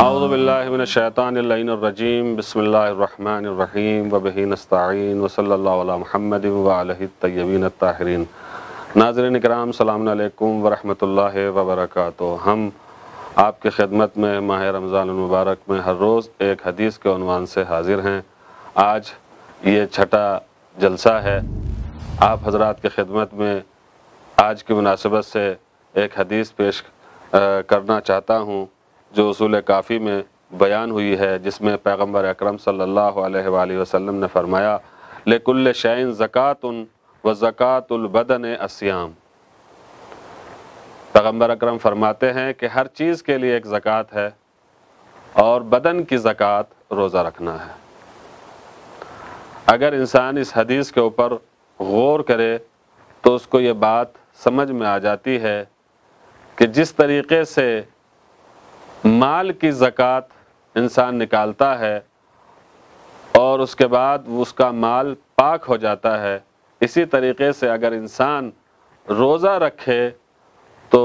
अज़बिल्लाशैतानरजीम बसमीम वबीन अस्ताइन वसल महमद तयबीन ताहरीन नाजरन कराम सलामकुम वरहमल वबरक हम आपकी खिदमत में माह रमज़ानमबारक में हर रोज़ एक हदीस के अनवान से हाज़िर हैं आज ये छठा जलसा है आप हजरात की ख़दमत में आज की मुनासिबत से एक हदीस पेश करना चाहता हूँ जो असूल काफ़ी में बयान हुई है जिसमें पैगम्बर अक्रम सल्ला वसम ने फ़रमाया लेकुल्ल शैन ज़क़़त व ज़क़ातुलबदन अस्याम पैगम्बर अक्रम फ़रमाते हैं कि हर चीज़ के लिए एक ज़क़़त है और बदन की ज़क़़त रोज़ा रखना है अगर इंसान इस हदीस के ऊपर गौर करे तो उसको ये बात समझ में आ जाती है कि जिस तरीके से माल की ज़क़़त इंसान निकालता है और उसके बाद उसका माल पाक हो जाता है इसी तरीके से अगर इंसान रोज़ा रखे तो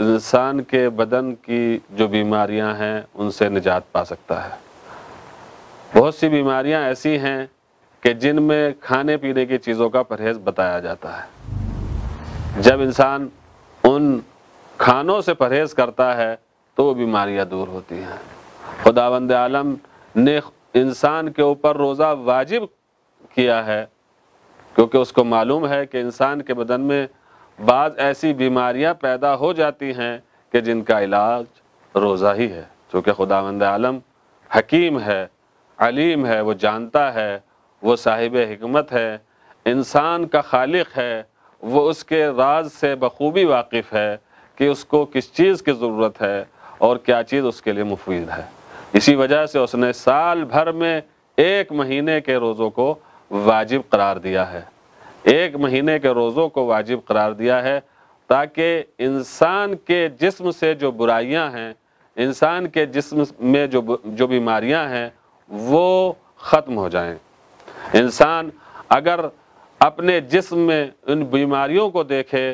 इंसान के बदन की जो बीमारियां हैं उनसे निजात पा सकता है बहुत सी बीमारियां ऐसी हैं कि जिनमें खाने पीने की चीज़ों का परहेज़ बताया जाता है जब इंसान उन खानों से परहेज़ करता है तो वो बीमारियां दूर होती हैं खुदाबंद आलम ने इंसान के ऊपर रोज़ा वाजिब किया है क्योंकि उसको मालूम है कि इंसान के बदन में बाज़ ऐसी बीमारियां पैदा हो जाती हैं कि जिनका इलाज रोज़ा ही है चूँकि खुदावंद आलम हकीम है अलीम है वो जानता है वो साहिब हमत है इंसान का खालिक है वो उसके राज से बखूबी वाकिफ़ है कि उसको किस चीज़ की ज़रूरत है और क्या चीज़ उसके लिए मुफीद है इसी वजह से उसने साल भर में एक महीने के रोज़ों को वाजिब करार दिया है एक महीने के रोज़ों को वाजिब करार दिया है ताकि इंसान के जिस्म से जो बुराइयां हैं इंसान के जिस्म में जो जो बीमारियां हैं वो ख़त्म हो जाएं इंसान अगर अपने जिस्म में उन बीमारियों को देखे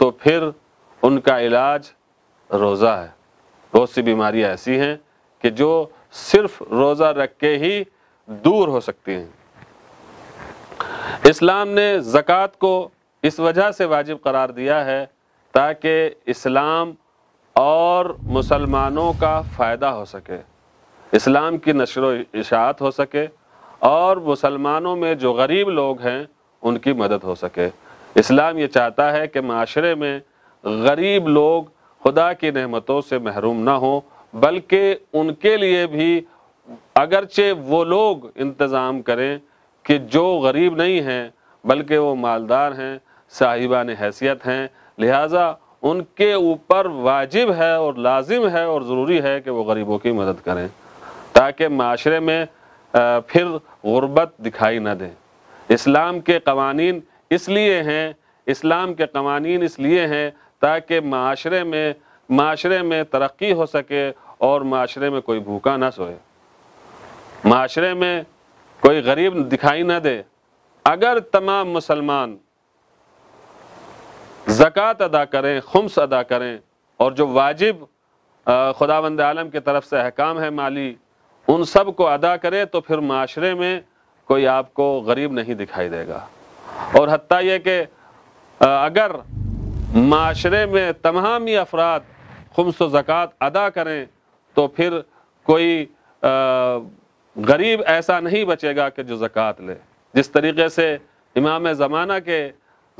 तो फिर उनका इलाज रोज़ा है बहुत सी बीमारियाँ ऐसी हैं कि जो सिर्फ रोज़ा रख के ही दूर हो सकती हैं इस्लाम ने ज़क़़त को इस वजह से वाजिब करार दिया है ताकि इस्लाम और मुसलमानों का फ़ायदा हो सके इस्लाम की नशर इशात हो सके और मुसलमानों में जो गरीब लोग हैं उनकी मदद हो सके इस्लाम ये चाहता है कि माशरे में गरीब लोग खुदा की नहमतों से महरूम ना हो बल्कि उनके लिए भी अगरचे वो लोग इंतज़ाम करें कि जो गरीब नहीं हैं बल्कि वो मालदार हैं साहिबान हैसियत हैं लिहाजा उनके ऊपर वाजिब है और लाजिम है और ज़रूरी है कि वो गरीबों की मदद करें ताकि माशरे में फिर गुर्बत दिखाई ना दे इस्लाम के कवानीन इसलिए हैं इस्लाम के कवानीन इसलिए हैं ताकि माशरे में माशरे में तरक्की हो सके और माशरे में कोई भूखा ना सोए माशरे में कोई गरीब दिखाई ना दे अगर तमाम मुसलमान ज़क़़त अदा करें खम्स अदा करें और जो वाजिब खुदावंद आलम की तरफ से अहकाम है माली उन सब को अदा करें तो फिर माशरे में कोई आपको गरीब नहीं दिखाई देगा और हती ये कि अगर माशरे में तमाम ही अफराद ख़ुमस ज़क़़त अदा करें तो फिर कोई गरीब ऐसा नहीं बचेगा कि जो ज़क़़त ले जिस तरीके से इमाम ज़माना के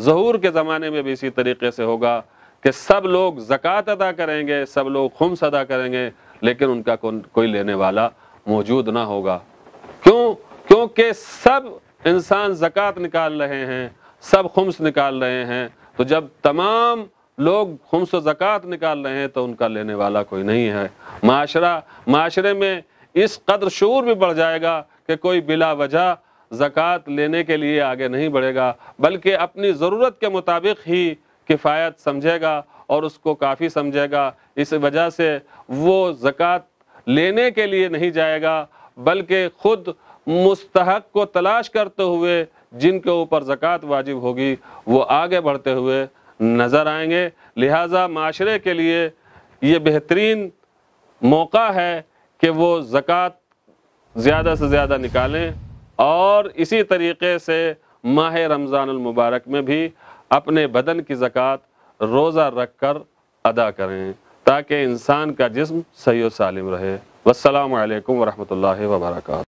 जहूर के ज़माने में भी इसी तरीके से होगा कि सब लोग ज़क़़त अदा करेंगे सब लोग खम्स अदा करेंगे लेकिन उनका को, कोई लेने वाला मौजूद ना होगा क्यों क्योंकि सब इंसान ज़क़़त निकाल रहे हैं सब खम्स निकाल रहे हैं तो जब तमाम लोग खुम्स ज़क़़त निकाल रहे हैं तो उनका लेने वाला कोई नहीं है माशरा माशरे में इस कदर शूर भी बढ़ जाएगा कि कोई बिला वजह ज़क़़त लेने के लिए आगे नहीं बढ़ेगा बल्कि अपनी ज़रूरत के मुताबिक ही किफ़ायत समझेगा और उसको काफ़ी समझेगा इस वजह से वो ज़क़़त लेने के लिए नहीं जाएगा बल्कि ख़ुद मुस्तक को तलाश करते हुए जिनके ऊपर ज़क़़त वाजिब होगी वो आगे बढ़ते हुए नज़र आएंगे लिहाजा माशरे के लिए ये बेहतरीन मौका है कि वो ज़क़़त ज़्यादा से ज़्यादा निकालें और इसी तरीके से माह रमज़ानमबारक में भी अपने बदन की ज़क़़त रोज़ा रख कर अदा करें ताकि इंसान का जिस्म सही सालिम रहे वालकम वरहमल वर्का